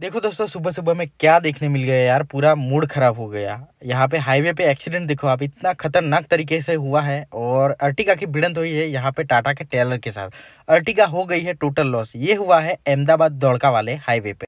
देखो दोस्तों सुबह सुबह में क्या देखने मिल गया यार पूरा मूड ख़राब हो गया यहाँ पे हाईवे पे एक्सीडेंट देखो आप इतना खतरनाक तरीके से हुआ है और अर्टिगा की भिड़ंत हुई है यहाँ पे टाटा के टेलर के साथ अर्टिका हो गई है टोटल लॉस ये हुआ है अहमदाबाद दौड़का वाले हाईवे पे